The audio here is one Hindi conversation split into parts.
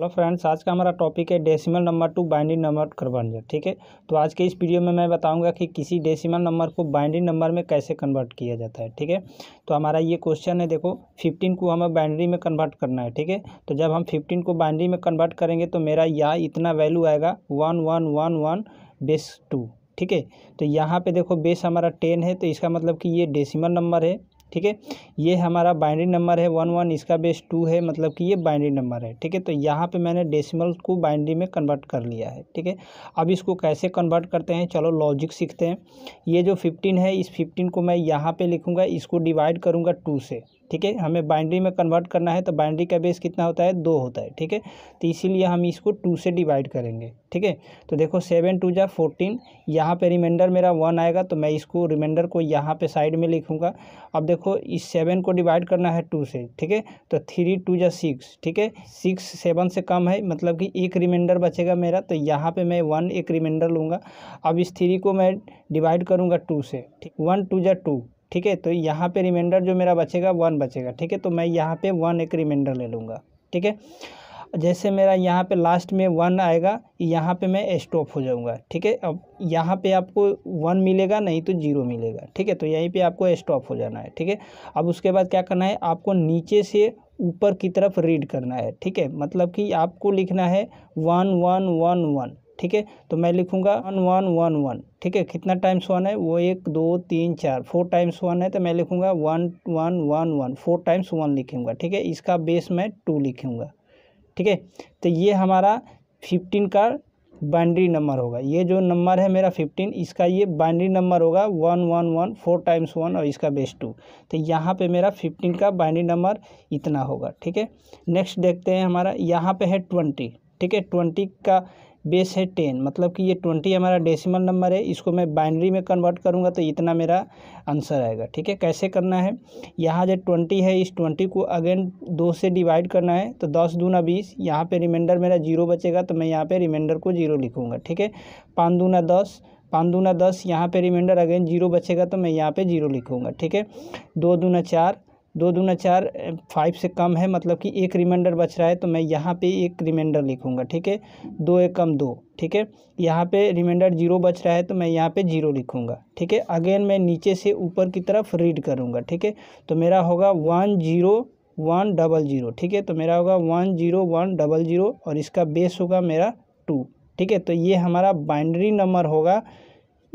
हेलो फ्रेंड्स आज का हमारा टॉपिक है डेसिमल नंबर टू बाइंडिंग नंबर कन्वर्जन ठीक है तो आज के इस वीडियो में मैं बताऊंगा कि किसी डेसिमल नंबर को बाइंडिंग नंबर में कैसे कन्वर्ट किया जाता है ठीक है तो हमारा ये क्वेश्चन है देखो 15 को हमें बाइंड्री में कन्वर्ट करना है ठीक है तो जब हम फिफ्टीन को बाइंड्री में कन्वर्ट करेंगे तो मेरा यहाँ इतना वैल्यू आएगा one one one one base two ठीक है तो यहाँ पर देखो बेस हमारा टेन है तो इसका मतलब कि ये डेसीमल नंबर है ठीक है ये हमारा बाइंड्री नंबर है वन वन इसका बेस टू है मतलब कि ये बाइंड्री नंबर है ठीक है तो यहाँ पे मैंने डेसिमल को बाइंड्री में कन्वर्ट कर लिया है ठीक है अब इसको कैसे कन्वर्ट करते हैं चलो लॉजिक सीखते हैं ये जो फिफ्टीन है इस फिफ्टीन को मैं यहाँ पर लिखूँगा इसको डिवाइड करूँगा टू से ठीक है हमें बाइंड्री में कन्वर्ट करना है तो बाइंड्री का बेस कितना होता है दो होता है ठीक है तो इसीलिए हम इसको टू से डिवाइड करेंगे ठीक है तो देखो सेवन टू जा फोर्टीन यहाँ पे रिमाइंडर मेरा वन आएगा तो मैं इसको रिमाइंडर को यहाँ पे साइड में लिखूँगा अब देखो इस सेवन को डिवाइड करना है टू से ठीक है तो थ्री टू जा सिक्स ठीक है सिक्स सेवन से कम है मतलब कि एक रिमाइंडर बचेगा मेरा तो यहाँ पर मैं वन एक रिमाइंडर लूँगा अब इस थ्री को मैं डिवाइड करूँगा टू से ठीक वन टू जा टू ठीक है तो यहाँ पे रिमाइंडर जो मेरा बचेगा वन बचेगा ठीक है तो मैं यहाँ पे वन एक रिमाइंडर ले लूँगा ठीक है जैसे मेरा यहाँ पे लास्ट में वन आएगा यहाँ पे मैं स्टॉप हो जाऊँगा ठीक है अब यहाँ पे आपको वन मिलेगा नहीं तो जीरो मिलेगा ठीक है तो यहीं पे आपको स्टॉप हो जाना है ठीक है अब उसके बाद क्या करना है आपको नीचे से ऊपर की तरफ रीड करना है ठीक है मतलब कि आपको लिखना है वन वन वन वन ठीक है तो मैं लिखूंगा वन वन वन वन ठीक है कितना टाइम्स वन है वो एक दो तीन चार फोर टाइम्स वन है तो मैं लिखूंगा one one one one four times one लिखूंगा ठीक है इसका बेस मैं टू लिखूंगा ठीक है तो ये हमारा फिफ्टीन का बाइंड्री नंबर होगा ये जो नंबर है मेरा फिफ्टीन इसका ये बाइंड्री नंबर होगा one one one four times one और इसका बेस टू तो यहाँ पे मेरा फिफ्टीन का बाइंड्री नंबर इतना होगा ठीक है नेक्स्ट देखते हैं हमारा यहाँ पे है ट्वेंटी ठीक है ट्वेंटी का बेस है टेन मतलब कि ये ट्वेंटी हमारा डेसिमल नंबर है इसको मैं बाइनरी में कन्वर्ट करूँगा तो इतना मेरा आंसर आएगा ठीक है कैसे करना है यहाँ जो ट्वेंटी है इस ट्वेंटी को अगेन दो से डिवाइड करना है तो दस दूना बीस यहाँ पर रिमाइंडर मेरा जीरो बचेगा तो मैं यहाँ पर रिमाइंडर को जीरो लिखूँगा ठीक है पाँच दूना दस पाँच दूना दस यहाँ पे रिमाइंडर अगेन जीरो बचेगा तो मैं यहाँ पे जीरो लिखूँगा ठीक है दो दूना चार दो दूना चार फाइव से कम है मतलब कि एक रिमाइंडर बच रहा है तो मैं यहाँ पे एक रिमाइंडर लिखूँगा ठीक है दो एक कम दो ठीक है यहाँ पे रिमाइंडर जीरो बच रहा है तो मैं यहाँ पे जीरो लिखूँगा ठीक है अगेन मैं नीचे से ऊपर की तरफ रीड करूँगा ठीक है तो मेरा होगा one zero one double zero ठीक है तो मेरा होगा one zero one double zero और इसका बेस होगा मेरा टू ठीक है तो ये हमारा बाइंड्री नंबर होगा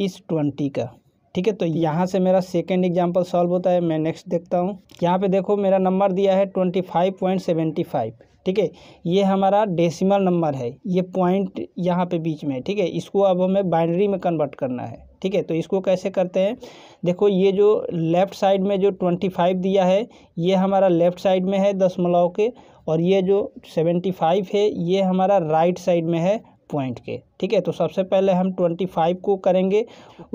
इस ट्वेंटी का ठीक है तो यहाँ से मेरा सेकेंड एग्जाम्पल सॉल्व होता है मैं नेक्स्ट देखता हूँ यहाँ पे देखो मेरा नंबर दिया है twenty five point seventy five ठीक है ये हमारा डेसिमल नंबर है ये पॉइंट यहाँ पे बीच में है ठीक है इसको अब हमें बाइनरी में कन्वर्ट करना है ठीक है तो इसको कैसे करते हैं देखो ये जो लेफ़्ट साइड में जो ट्वेंटी फाइव दिया है ये हमारा लेफ़्ट साइड में है दशमलव के और ये जो सेवेंटी फाइव है ये हमारा राइट साइड में है पॉइंट के ठीक है तो सबसे पहले हम ट्वेंटी फाइव को करेंगे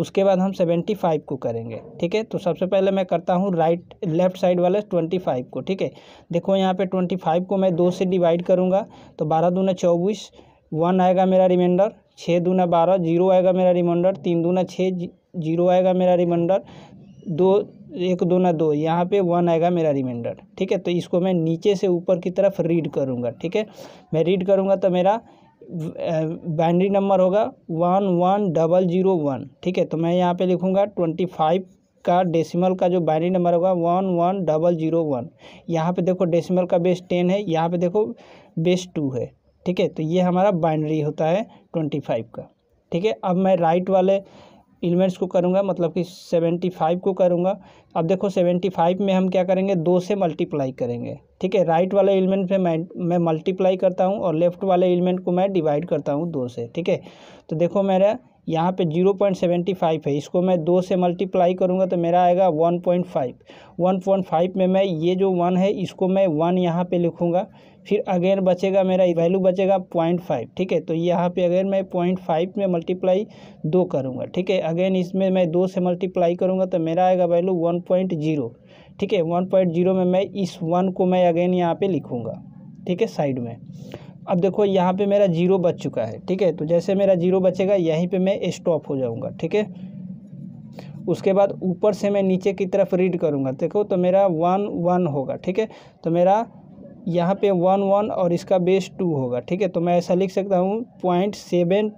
उसके बाद हम सेवेंटी फाइव को करेंगे ठीक है तो सबसे पहले मैं करता हूँ राइट लेफ्ट साइड वाले ट्वेंटी फाइव को ठीक है देखो यहाँ पे ट्वेंटी फाइव को मैं दो से डिवाइड करूँगा तो बारह दूना चौबीस वन आएगा मेरा रिमाइंडर छः दूना बारह जीरो आएगा मेरा रिमाइंडर तीन दूना छः जीरो आएगा मेरा रिमाइंडर दो एक दो ना दो यहाँ पे वन आएगा मेरा रिमाइंडर ठीक है तो इसको मैं नीचे से ऊपर की तरफ रीड करूँगा ठीक है मैं रीड करूँगा तो मेरा बाइंड्री नंबर होगा one one double zero one ठीक है तो मैं यहाँ पे लिखूँगा ट्वेंटी फाइव का डेसिमल का जो बाइंड्री नंबर होगा one one double zero one यहाँ पे देखो डेसिमल का बेस टेन है यहाँ पे देखो बेस टू है ठीक है तो ये हमारा बाइंड्री होता है ट्वेंटी फाइव का ठीक है अब मैं राइट वाले एलिमेंट्स को करूँगा मतलब कि सेवेंटी फाइव को करूँगा अब देखो सेवेंटी फाइव में हम क्या करेंगे दो से मल्टीप्लाई करेंगे ठीक है राइट वाले एलिमेंट पे मैं मैं मल्टीप्लाई करता हूँ और लेफ्ट वाले एलिमेंट को मैं डिवाइड करता हूँ दो से ठीक है तो देखो मेरा यहाँ पे जीरो पॉइंट सेवेंटी फाइव है इसको मैं दो से मल्टीप्लाई करूँगा तो मेरा आएगा one point five one point five में मैं ये जो वन है इसको मैं वन यहाँ पे लिखूँगा फिर अगेन बचेगा मेरा वैल्यू बचेगा पॉइंट फाइव ठीक है तो यहाँ पे अगेन मैं पॉइंट फाइव में मल्टीप्लाई दो करूँगा ठीक है अगेन इसमें मैं दो से मल्टीप्लाई करूँगा तो मेरा आएगा वैल्यू वन पॉइंट जीरो ठीक है वन पॉइंट जीरो में मैं इस वन को मैं अगेन यहाँ पर लिखूँगा ठीक है साइड में अब देखो यहाँ पे मेरा जीरो बच चुका है ठीक है तो जैसे मेरा जीरो बचेगा यहीं पे मैं स्टॉप हो जाऊँगा ठीक है उसके बाद ऊपर से मैं नीचे की तरफ रीड करूँगा देखो तो मेरा वन वन होगा ठीक है तो मेरा यहाँ पे वन वन और इसका बेस टू होगा ठीक है तो मैं ऐसा लिख सकता हूँ पॉइंट सेवन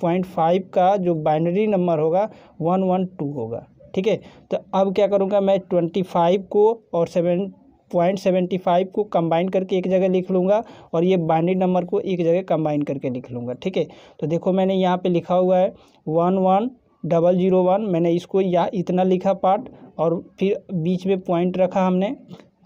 पॉइंट फाइव का जो बाइनरी नंबर होगा वन वन टू होगा ठीक है तो अब क्या करूँगा मैं ट्वेंटी फाइव को और सेवन पॉइंट सेवेंटी फाइव को कंबाइन करके एक जगह लिख लूँगा और ये बाइंडेड नंबर को एक जगह कंबाइन करके लिख लूँगा ठीक है तो देखो मैंने यहाँ पे लिखा हुआ है one one double zero one मैंने इसको या इतना लिखा पार्ट और फिर बीच में पॉइंट रखा हमने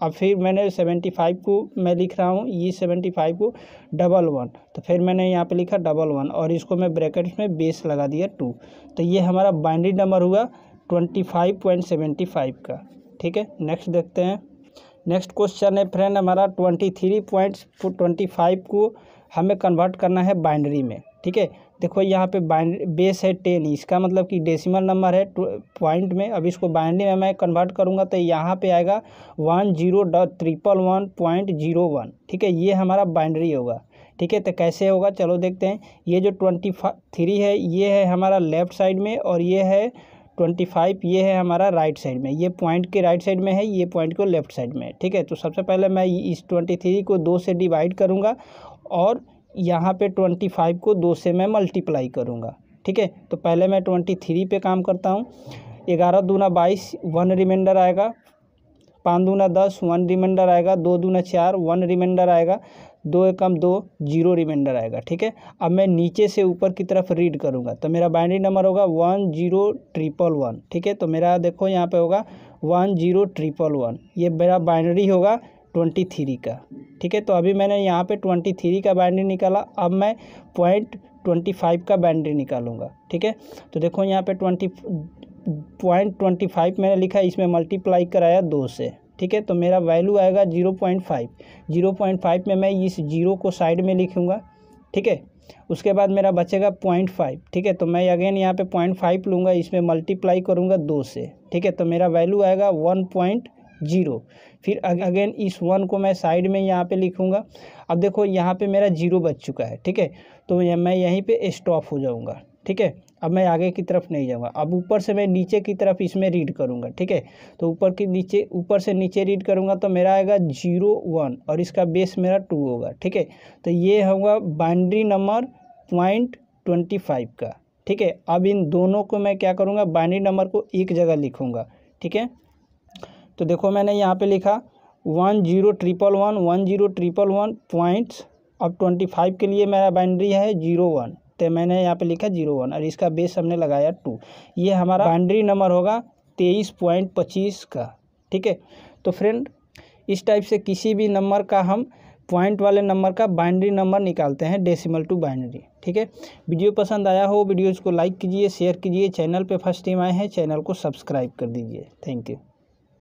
और फिर मैंने सेवेंटी फाइव को मैं लिख रहा हूँ ये सेवेंटी फाइव को डबल वन तो फिर मैंने यहाँ पे लिखा डबल वन और इसको मैं ब्रैकेट्स में बेस लगा दिया टू तो ये हमारा बाइंडेड नंबर हुआ twenty five point seventy five का ठीक है नेक्स्ट देखते हैं नेक्स्ट क्वेश्चन है फ्रेंड हमारा twenty three point twenty five को हमें कन्वर्ट करना है बाइंड्री में ठीक है देखो यहाँ पे बाइंड बेस है टेन इसका मतलब कि डेसिमल नंबर है पॉइंट में अब इसको बाइंड्री में मैं कन्वर्ट करूँगा तो यहाँ पे आएगा one zero dot triple one point zero one ठीक है ये हमारा बाइंड्री होगा ठीक है तो कैसे होगा चलो देखते हैं ये जो ट्वेंटी थ्री है ये है हमारा लेफ़्ट साइड में और ये है ट्वेंटी फाइव ये है हमारा राइट साइड में ये पॉइंट के राइट साइड में है ये पॉइंट को लेफ्ट साइड में ठीक है तो सबसे पहले मैं इस ट्वेंटी थ्री को दो से डिवाइड करूँगा और यहाँ पे ट्वेंटी फाइव को दो से मैं मल्टीप्लाई करूँगा ठीक है तो पहले मैं ट्वेंटी थ्री पे काम करता हूँ ग्यारह दूना बाईस वन रिमाइंडर आएगा पाँच दूना दस वन रिमाइंडर आएगा दो दूना चार वन रिमाइंडर आएगा दो एकम दो जीरो रिमाइंडर आएगा ठीक है अब मैं नीचे से ऊपर की तरफ रीड करूँगा तो मेरा बाइंड्री नंबर होगा वन जीरो ट्रिपल वन ठीक है तो मेरा देखो यहाँ पे होगा वन जीरो ट्रिपल वन ये मेरा बाइंड्री होगा ट्वेंटी थ्री का ठीक है तो अभी मैंने यहाँ पे ट्वेंटी थ्री का बाइंड्री निकाला अब मैं पॉइंट ट्वेंटी फाइव का बाइंड्री निकालूंगा ठीक है तो देखो यहाँ पे ट्वेंटी पॉइंट ट्वेंटी फाइव मैंने लिखा इसमें मल्टीप्लाई कराया दो से ठीक है तो मेरा वैल्यू आएगा zero point five zero point five में मैं इस जीरो को साइड में लिखूँगा ठीक है उसके बाद मेरा बचेगा पॉइंट फाइव ठीक है तो मैं अगेन यहाँ पे पॉइंट फाइव लूँगा इसमें मल्टीप्लाई करूँगा दो से ठीक है तो मेरा वैल्यू आएगा वन पॉइंट जीरो फिर अगेन इस वन को मैं साइड में यहाँ पे लिखूँगा अब देखो यहाँ पे मेरा जीरो बच चुका है ठीक है तो मैं यहीं पे स्टॉप हो जाऊँगा ठीक है अब मैं आगे की तरफ नहीं जाऊँगा अब ऊपर से मैं नीचे की तरफ इसमें रीड करूँगा ठीक है तो ऊपर की नीचे ऊपर से नीचे रीड करूँगा तो मेरा आएगा जीरो वन और इसका बेस मेरा टू होगा ठीक है तो ये होगा binary number point twenty five का ठीक है अब इन दोनों को मैं क्या करूँगा बाइंड्री नंबर को एक जगह लिखूँगा ठीक है तो देखो मैंने यहाँ पर लिखा one zero triple one one zero triple one points अब ट्वेंटी फाइव के लिए मेरा बाइंड्री है जीरो वन सकते हैं मैंने यहाँ पे लिखा जीरो वन और इसका बेस हमने लगाया टू ये हमारा बाउंड्री नंबर होगा तेईस पॉइंट पच्चीस का ठीक है तो फ्रेंड इस टाइप से किसी भी नंबर का हम पॉइंट वाले नंबर का बाइंड्री नंबर निकालते हैं डेसिमल टू बाइंड्री ठीक है वीडियो पसंद आया हो वीडियोज़ को लाइक कीजिए शेयर कीजिए चैनल पे फर्स्ट टाइम आए हैं चैनल को सब्सक्राइब कर दीजिए थैंक यू